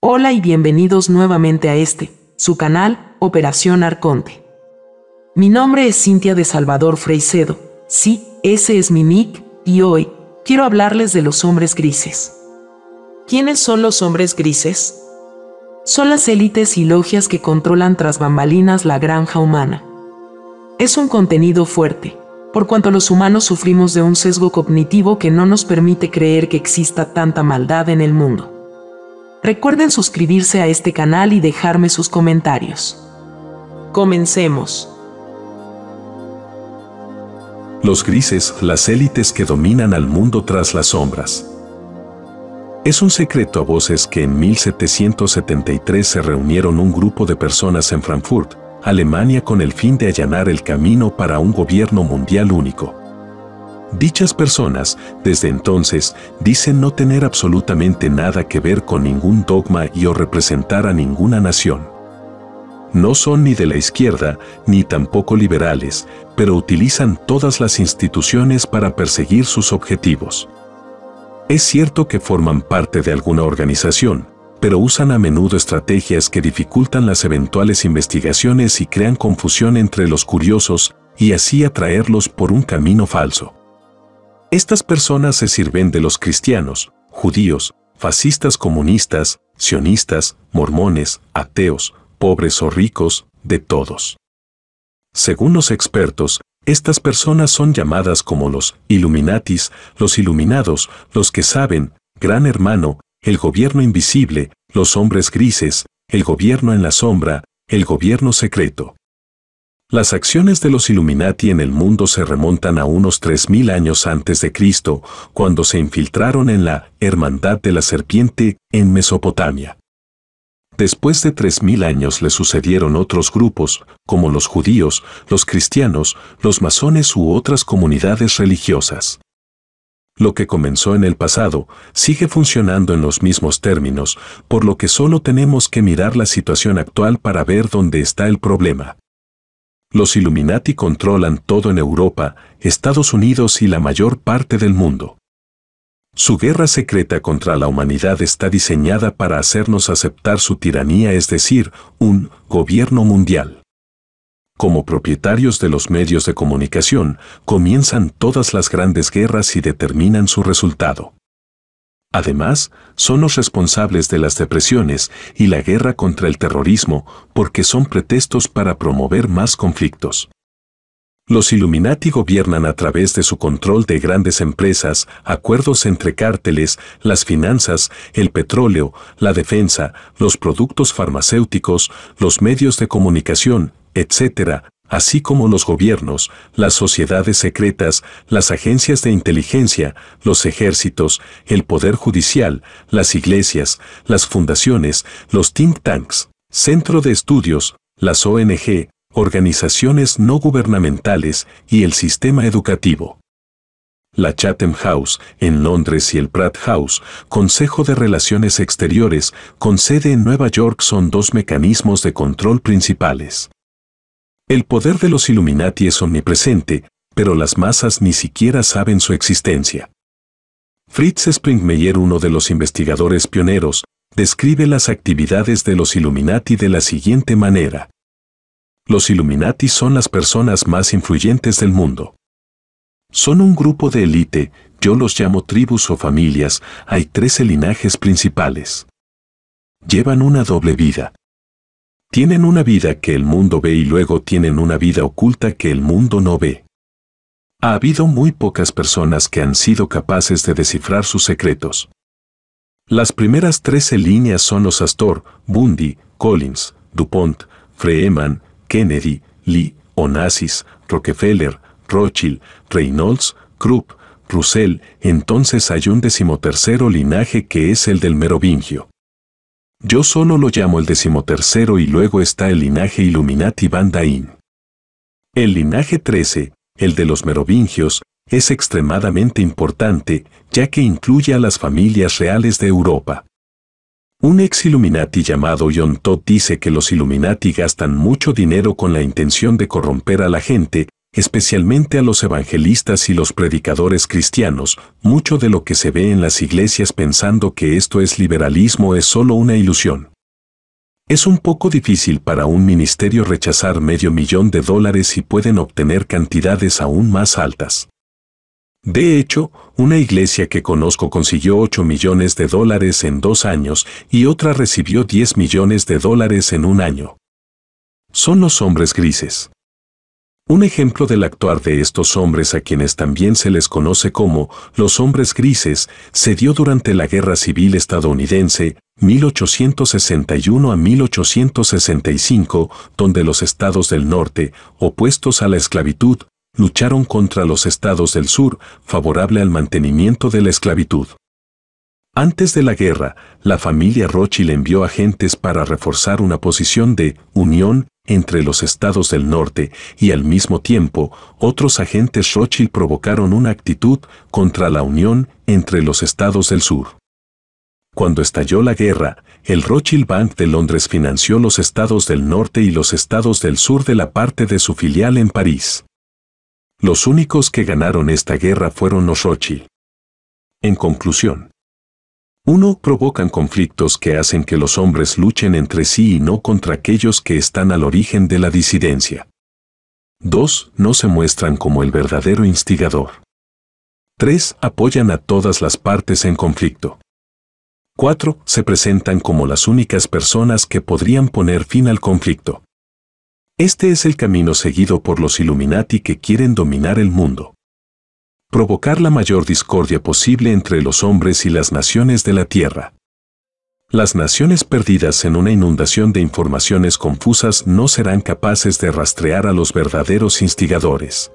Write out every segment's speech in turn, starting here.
Hola y bienvenidos nuevamente a este, su canal, Operación Arconte. Mi nombre es Cintia de Salvador Freicedo, sí, ese es mi nick, y hoy, quiero hablarles de los hombres grises. ¿Quiénes son los hombres grises? Son las élites y logias que controlan tras bambalinas la granja humana. Es un contenido fuerte, por cuanto los humanos sufrimos de un sesgo cognitivo que no nos permite creer que exista tanta maldad en el mundo. Recuerden suscribirse a este canal y dejarme sus comentarios. Comencemos. Los grises, las élites que dominan al mundo tras las sombras. Es un secreto a voces que en 1773 se reunieron un grupo de personas en Frankfurt, Alemania con el fin de allanar el camino para un gobierno mundial único. Dichas personas, desde entonces, dicen no tener absolutamente nada que ver con ningún dogma y o representar a ninguna nación. No son ni de la izquierda, ni tampoco liberales, pero utilizan todas las instituciones para perseguir sus objetivos. Es cierto que forman parte de alguna organización, pero usan a menudo estrategias que dificultan las eventuales investigaciones y crean confusión entre los curiosos y así atraerlos por un camino falso. Estas personas se sirven de los cristianos, judíos, fascistas comunistas, sionistas, mormones, ateos, pobres o ricos, de todos. Según los expertos, estas personas son llamadas como los Illuminatis, los iluminados, los que saben, Gran Hermano, el gobierno invisible, los hombres grises, el gobierno en la sombra, el gobierno secreto. Las acciones de los Illuminati en el mundo se remontan a unos 3.000 años antes de Cristo, cuando se infiltraron en la Hermandad de la Serpiente en Mesopotamia. Después de 3.000 años le sucedieron otros grupos, como los judíos, los cristianos, los masones u otras comunidades religiosas. Lo que comenzó en el pasado sigue funcionando en los mismos términos, por lo que solo tenemos que mirar la situación actual para ver dónde está el problema. Los Illuminati controlan todo en Europa, Estados Unidos y la mayor parte del mundo. Su guerra secreta contra la humanidad está diseñada para hacernos aceptar su tiranía, es decir, un gobierno mundial. Como propietarios de los medios de comunicación, comienzan todas las grandes guerras y determinan su resultado. Además, son los responsables de las depresiones y la guerra contra el terrorismo porque son pretextos para promover más conflictos. Los Illuminati gobiernan a través de su control de grandes empresas, acuerdos entre cárteles, las finanzas, el petróleo, la defensa, los productos farmacéuticos, los medios de comunicación, etc., así como los gobiernos, las sociedades secretas, las agencias de inteligencia, los ejércitos, el poder judicial, las iglesias, las fundaciones, los think tanks, centro de estudios, las ONG, organizaciones no gubernamentales y el sistema educativo. La Chatham House, en Londres, y el Pratt House, Consejo de Relaciones Exteriores, con sede en Nueva York, son dos mecanismos de control principales. El poder de los Illuminati es omnipresente, pero las masas ni siquiera saben su existencia. Fritz Springmeyer, uno de los investigadores pioneros, describe las actividades de los Illuminati de la siguiente manera. Los Illuminati son las personas más influyentes del mundo. Son un grupo de élite, yo los llamo tribus o familias, hay trece linajes principales. Llevan una doble vida, tienen una vida que el mundo ve y luego tienen una vida oculta que el mundo no ve. Ha habido muy pocas personas que han sido capaces de descifrar sus secretos. Las primeras trece líneas son los Astor, Bundy, Collins, DuPont, Freeman, Kennedy, Lee, Onassis, Rockefeller, Rothschild, Reynolds, Krupp, Russell, entonces hay un decimotercero linaje que es el del merovingio. Yo solo lo llamo el decimotercero y luego está el linaje Illuminati bandain El linaje 13, el de los merovingios, es extremadamente importante, ya que incluye a las familias reales de Europa. Un ex Illuminati llamado John dice que los Illuminati gastan mucho dinero con la intención de corromper a la gente, especialmente a los evangelistas y los predicadores cristianos, mucho de lo que se ve en las iglesias pensando que esto es liberalismo es solo una ilusión. Es un poco difícil para un ministerio rechazar medio millón de dólares y pueden obtener cantidades aún más altas. De hecho, una iglesia que conozco consiguió 8 millones de dólares en dos años y otra recibió 10 millones de dólares en un año. Son los hombres grises. Un ejemplo del actuar de estos hombres a quienes también se les conoce como los hombres grises se dio durante la Guerra Civil estadounidense 1861 a 1865, donde los estados del norte, opuestos a la esclavitud, lucharon contra los estados del sur, favorable al mantenimiento de la esclavitud. Antes de la guerra, la familia Rochil envió agentes para reforzar una posición de unión entre los estados del norte y al mismo tiempo otros agentes Rothschild provocaron una actitud contra la unión entre los estados del sur. Cuando estalló la guerra, el Rothschild Bank de Londres financió los estados del norte y los estados del sur de la parte de su filial en París. Los únicos que ganaron esta guerra fueron los Rothschild. En conclusión, 1. Provocan conflictos que hacen que los hombres luchen entre sí y no contra aquellos que están al origen de la disidencia. 2. No se muestran como el verdadero instigador. 3. Apoyan a todas las partes en conflicto. 4. Se presentan como las únicas personas que podrían poner fin al conflicto. Este es el camino seguido por los Illuminati que quieren dominar el mundo provocar la mayor discordia posible entre los hombres y las naciones de la tierra. Las naciones perdidas en una inundación de informaciones confusas no serán capaces de rastrear a los verdaderos instigadores.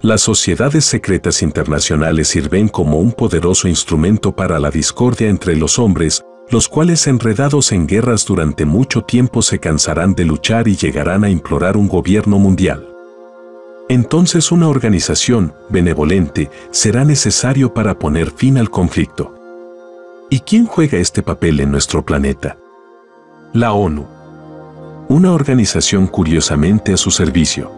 Las sociedades secretas internacionales sirven como un poderoso instrumento para la discordia entre los hombres, los cuales enredados en guerras durante mucho tiempo se cansarán de luchar y llegarán a implorar un gobierno mundial. Entonces una organización benevolente será necesario para poner fin al conflicto. ¿Y quién juega este papel en nuestro planeta? La ONU. Una organización curiosamente a su servicio.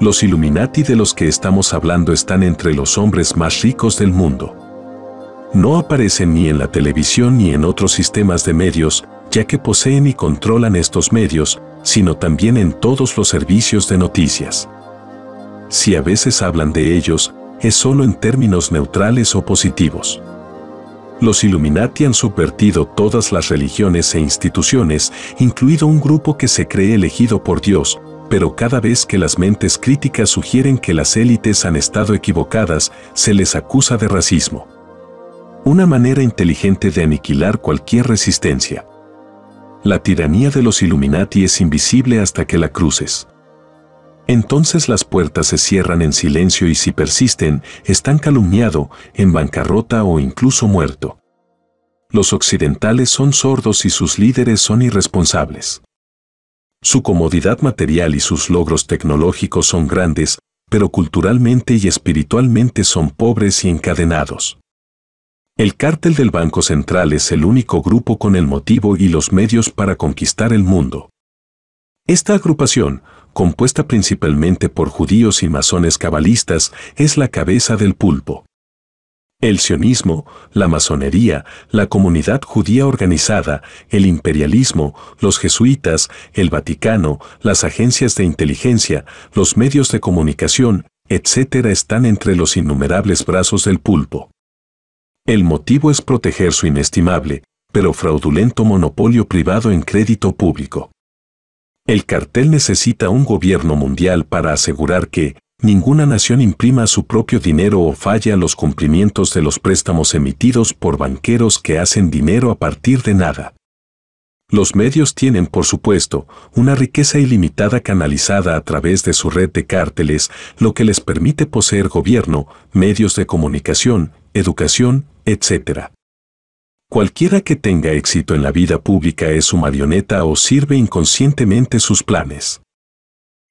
Los Illuminati de los que estamos hablando están entre los hombres más ricos del mundo. No aparecen ni en la televisión ni en otros sistemas de medios, ya que poseen y controlan estos medios, sino también en todos los servicios de noticias si a veces hablan de ellos, es solo en términos neutrales o positivos. Los Illuminati han subvertido todas las religiones e instituciones, incluido un grupo que se cree elegido por Dios, pero cada vez que las mentes críticas sugieren que las élites han estado equivocadas, se les acusa de racismo. Una manera inteligente de aniquilar cualquier resistencia. La tiranía de los Illuminati es invisible hasta que la cruces. Entonces las puertas se cierran en silencio y si persisten, están calumniado, en bancarrota o incluso muerto. Los occidentales son sordos y sus líderes son irresponsables. Su comodidad material y sus logros tecnológicos son grandes, pero culturalmente y espiritualmente son pobres y encadenados. El cártel del Banco Central es el único grupo con el motivo y los medios para conquistar el mundo. Esta agrupación, compuesta principalmente por judíos y masones cabalistas, es la cabeza del pulpo. El sionismo, la masonería, la comunidad judía organizada, el imperialismo, los jesuitas, el Vaticano, las agencias de inteligencia, los medios de comunicación, etc. están entre los innumerables brazos del pulpo. El motivo es proteger su inestimable, pero fraudulento monopolio privado en crédito público. El cartel necesita un gobierno mundial para asegurar que ninguna nación imprima su propio dinero o falla los cumplimientos de los préstamos emitidos por banqueros que hacen dinero a partir de nada. Los medios tienen, por supuesto, una riqueza ilimitada canalizada a través de su red de cárteles, lo que les permite poseer gobierno, medios de comunicación, educación, etcétera. Cualquiera que tenga éxito en la vida pública es su marioneta o sirve inconscientemente sus planes.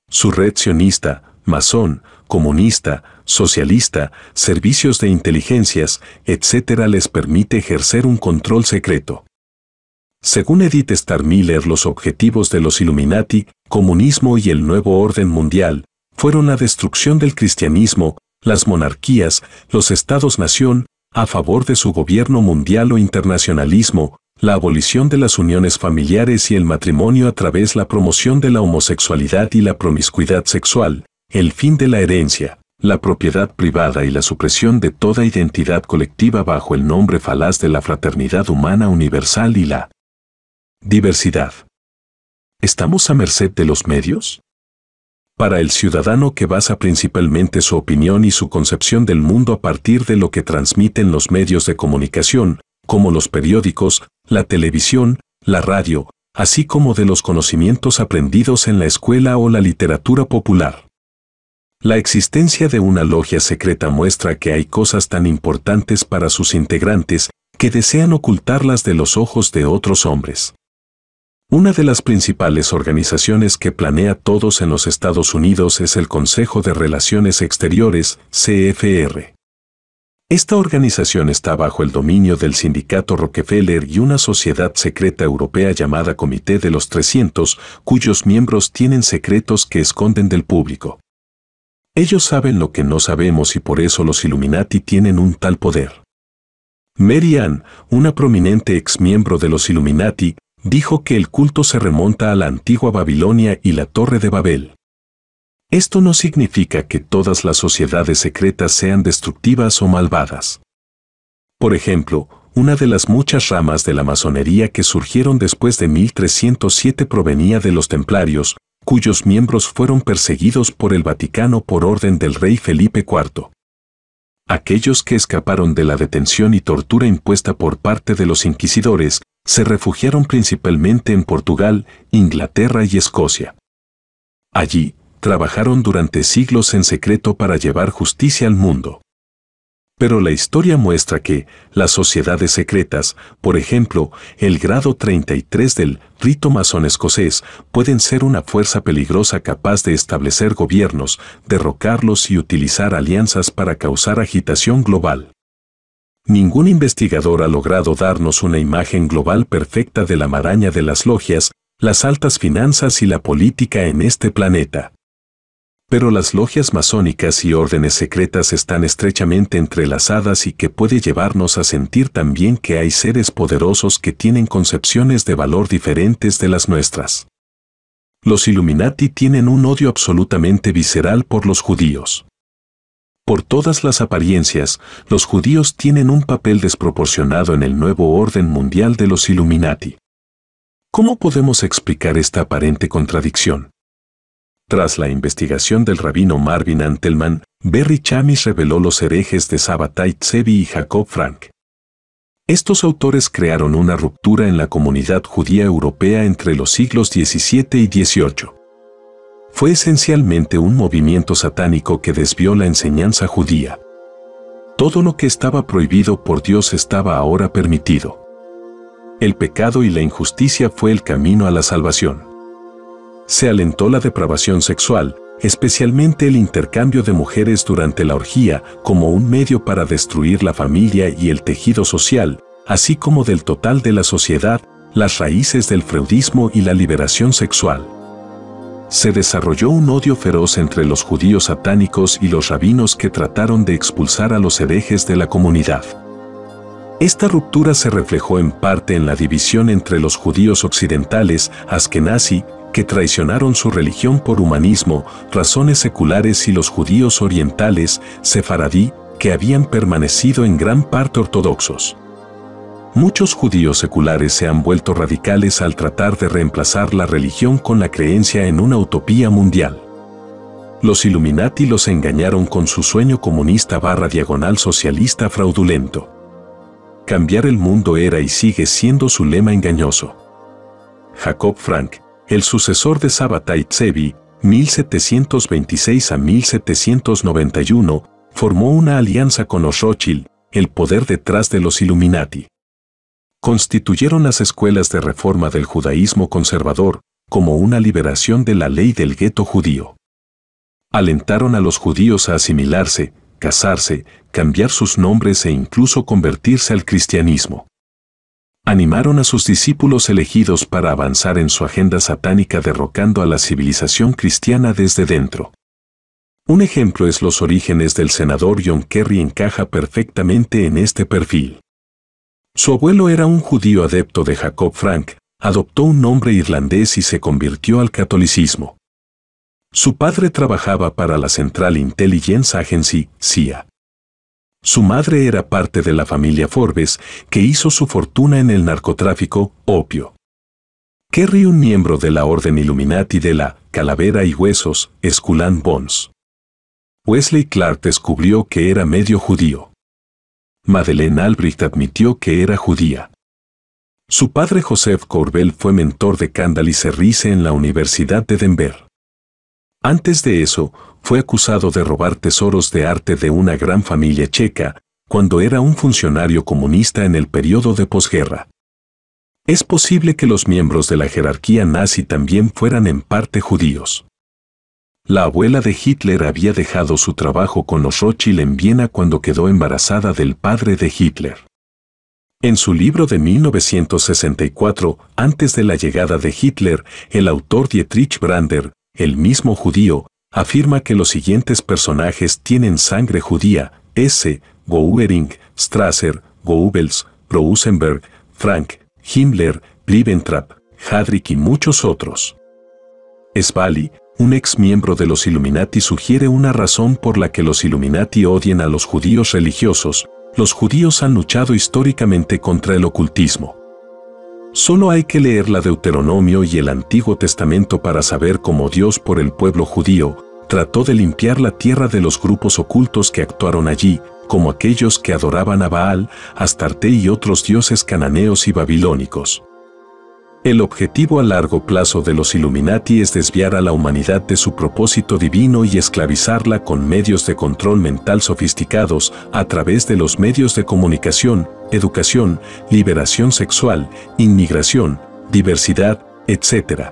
Su red sionista, masón, comunista, socialista, servicios de inteligencias, etc. les permite ejercer un control secreto. Según Edith Star Miller, los objetivos de los Illuminati, comunismo y el nuevo orden mundial, fueron la destrucción del cristianismo, las monarquías, los estados-nación, a favor de su gobierno mundial o internacionalismo, la abolición de las uniones familiares y el matrimonio a través de la promoción de la homosexualidad y la promiscuidad sexual, el fin de la herencia, la propiedad privada y la supresión de toda identidad colectiva bajo el nombre falaz de la fraternidad humana universal y la diversidad. ¿Estamos a merced de los medios? Para el ciudadano que basa principalmente su opinión y su concepción del mundo a partir de lo que transmiten los medios de comunicación, como los periódicos, la televisión, la radio, así como de los conocimientos aprendidos en la escuela o la literatura popular. La existencia de una logia secreta muestra que hay cosas tan importantes para sus integrantes que desean ocultarlas de los ojos de otros hombres. Una de las principales organizaciones que planea todos en los Estados Unidos es el Consejo de Relaciones Exteriores, CFR. Esta organización está bajo el dominio del sindicato Rockefeller y una sociedad secreta europea llamada Comité de los 300, cuyos miembros tienen secretos que esconden del público. Ellos saben lo que no sabemos y por eso los Illuminati tienen un tal poder. Mary Ann, una prominente ex miembro de los Illuminati, dijo que el culto se remonta a la antigua Babilonia y la Torre de Babel. Esto no significa que todas las sociedades secretas sean destructivas o malvadas. Por ejemplo, una de las muchas ramas de la masonería que surgieron después de 1307 provenía de los templarios, cuyos miembros fueron perseguidos por el Vaticano por orden del rey Felipe IV. Aquellos que escaparon de la detención y tortura impuesta por parte de los inquisidores se refugiaron principalmente en Portugal, Inglaterra y Escocia. Allí, trabajaron durante siglos en secreto para llevar justicia al mundo. Pero la historia muestra que las sociedades secretas, por ejemplo, el grado 33 del rito masón escocés, pueden ser una fuerza peligrosa capaz de establecer gobiernos, derrocarlos y utilizar alianzas para causar agitación global ningún investigador ha logrado darnos una imagen global perfecta de la maraña de las logias, las altas finanzas y la política en este planeta. Pero las logias masónicas y órdenes secretas están estrechamente entrelazadas y que puede llevarnos a sentir también que hay seres poderosos que tienen concepciones de valor diferentes de las nuestras. Los Illuminati tienen un odio absolutamente visceral por los judíos. Por todas las apariencias, los judíos tienen un papel desproporcionado en el nuevo orden mundial de los Illuminati. ¿Cómo podemos explicar esta aparente contradicción? Tras la investigación del rabino Marvin Antelman, Berry Chamis reveló los herejes de Sabbatai Tsevi y Jacob Frank. Estos autores crearon una ruptura en la comunidad judía europea entre los siglos XVII y XVIII fue esencialmente un movimiento satánico que desvió la enseñanza judía. Todo lo que estaba prohibido por Dios estaba ahora permitido. El pecado y la injusticia fue el camino a la salvación. Se alentó la depravación sexual, especialmente el intercambio de mujeres durante la orgía como un medio para destruir la familia y el tejido social, así como del total de la sociedad, las raíces del freudismo y la liberación sexual se desarrolló un odio feroz entre los judíos satánicos y los rabinos que trataron de expulsar a los herejes de la comunidad. Esta ruptura se reflejó en parte en la división entre los judíos occidentales, askenazi, que traicionaron su religión por humanismo, razones seculares y los judíos orientales, sefaradí, que habían permanecido en gran parte ortodoxos muchos judíos seculares se han vuelto radicales al tratar de reemplazar la religión con la creencia en una utopía mundial. Los Illuminati los engañaron con su sueño comunista barra diagonal socialista fraudulento. Cambiar el mundo era y sigue siendo su lema engañoso. Jacob Frank, el sucesor de Sabbatai Tsevi, 1726 a 1791, formó una alianza con los el poder detrás de los Illuminati constituyeron las escuelas de reforma del judaísmo conservador como una liberación de la ley del gueto judío. Alentaron a los judíos a asimilarse, casarse, cambiar sus nombres e incluso convertirse al cristianismo. Animaron a sus discípulos elegidos para avanzar en su agenda satánica derrocando a la civilización cristiana desde dentro. Un ejemplo es los orígenes del senador John Kerry encaja perfectamente en este perfil. Su abuelo era un judío adepto de Jacob Frank, adoptó un nombre irlandés y se convirtió al catolicismo. Su padre trabajaba para la Central Intelligence Agency, CIA. Su madre era parte de la familia Forbes, que hizo su fortuna en el narcotráfico, opio. Kerry, un miembro de la Orden Illuminati de la Calavera y Huesos, Esculan Bones. Wesley Clark descubrió que era medio judío. Madeleine Albrecht admitió que era judía. Su padre Joseph Corbel fue mentor de y Rice en la Universidad de Denver. Antes de eso, fue acusado de robar tesoros de arte de una gran familia checa, cuando era un funcionario comunista en el periodo de posguerra. Es posible que los miembros de la jerarquía nazi también fueran en parte judíos. La abuela de Hitler había dejado su trabajo con los Rothschild en Viena cuando quedó embarazada del padre de Hitler. En su libro de 1964, antes de la llegada de Hitler, el autor Dietrich Brander, el mismo judío, afirma que los siguientes personajes tienen sangre judía, S. Goering, Strasser, Goebbels, Rosenberg, Frank, Himmler, Ribbentrop, Hadrick y muchos otros. Svali, un ex miembro de los Illuminati sugiere una razón por la que los Illuminati odien a los judíos religiosos. Los judíos han luchado históricamente contra el ocultismo. Solo hay que leer la Deuteronomio y el Antiguo Testamento para saber cómo Dios por el pueblo judío trató de limpiar la tierra de los grupos ocultos que actuaron allí, como aquellos que adoraban a Baal, Astarte y otros dioses cananeos y babilónicos. El objetivo a largo plazo de los Illuminati es desviar a la humanidad de su propósito divino y esclavizarla con medios de control mental sofisticados a través de los medios de comunicación, educación, liberación sexual, inmigración, diversidad, etc.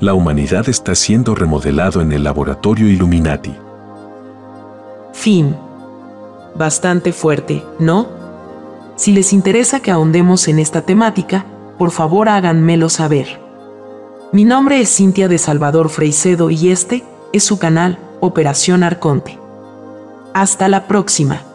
La humanidad está siendo remodelado en el laboratorio Illuminati. Fin. Bastante fuerte, ¿no? Si les interesa que ahondemos en esta temática, por favor háganmelo saber. Mi nombre es Cintia de Salvador Freicedo y este es su canal, Operación Arconte. Hasta la próxima.